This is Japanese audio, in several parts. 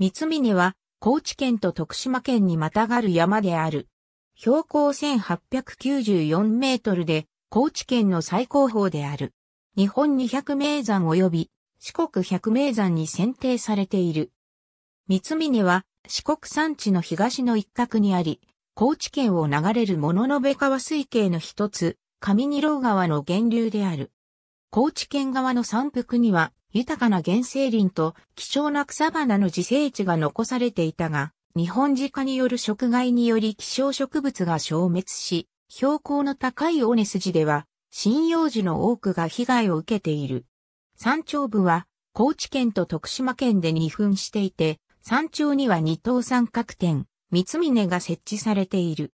三峰は、高知県と徳島県にまたがる山である。標高1894メートルで、高知県の最高峰である。日本200名山及び、四国100名山に選定されている。三峰は、四国山地の東の一角にあり、高知県を流れる物の部川水系の一つ、上二郎川の源流である。高知県側の山腹には、豊かな原生林と貴重な草花の自生地が残されていたが、日本自家による食害により希少植物が消滅し、標高の高い尾根筋では、針葉樹の多くが被害を受けている。山頂部は、高知県と徳島県で二分していて、山頂には二等三角点、三峰が設置されている。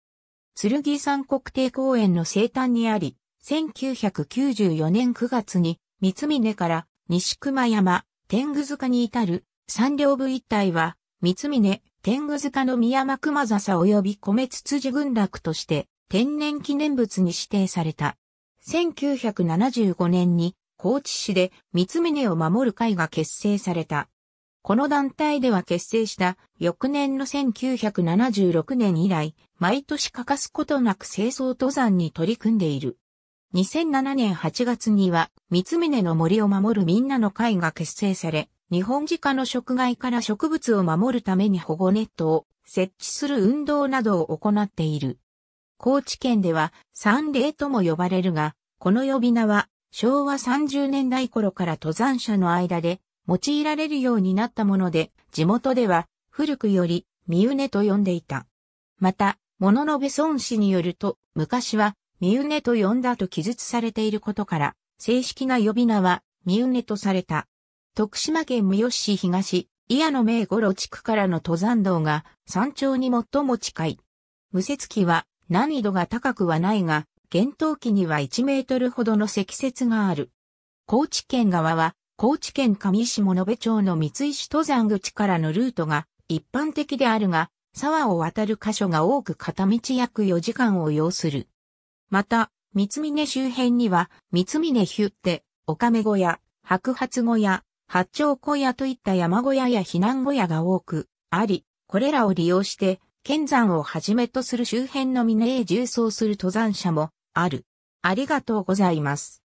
剣山国定公園の西端にあり、1994年9月に三峰から西熊山、天狗塚に至る三両部一帯は、三峰、天狗塚の宮間熊笹及び米筒辻群落として天然記念物に指定された。1975年に高知市で三峰を守る会が結成された。この団体では結成した翌年の1976年以来、毎年欠かすことなく清掃登山に取り組んでいる。2007年8月には、三峰の森を守るみんなの会が結成され、日本自家の食害から植物を守るために保護ネットを設置する運動などを行っている。高知県では、三霊とも呼ばれるが、この呼び名は、昭和30年代頃から登山者の間で用いられるようになったもので、地元では古くより三畝と呼んでいた。また、物部村氏によると、昔はミウネと呼んだと記述されていることから、正式な呼び名は、ミウネとされた。徳島県三好市東、伊谷の名五路地区からの登山道が山頂に最も近い。無雪期は難易度が高くはないが、厳冬期には1メートルほどの積雪がある。高知県側は、高知県上下延町の三石登山口からのルートが一般的であるが、沢を渡る箇所が多く片道約4時間を要する。また、三峰周辺には、三峰ヒュッテ、岡目小屋、白髪小屋、八丁小屋といった山小屋や避難小屋が多くあり、これらを利用して、剣山をはじめとする周辺の峰へ縦走する登山者もある。ありがとうございます。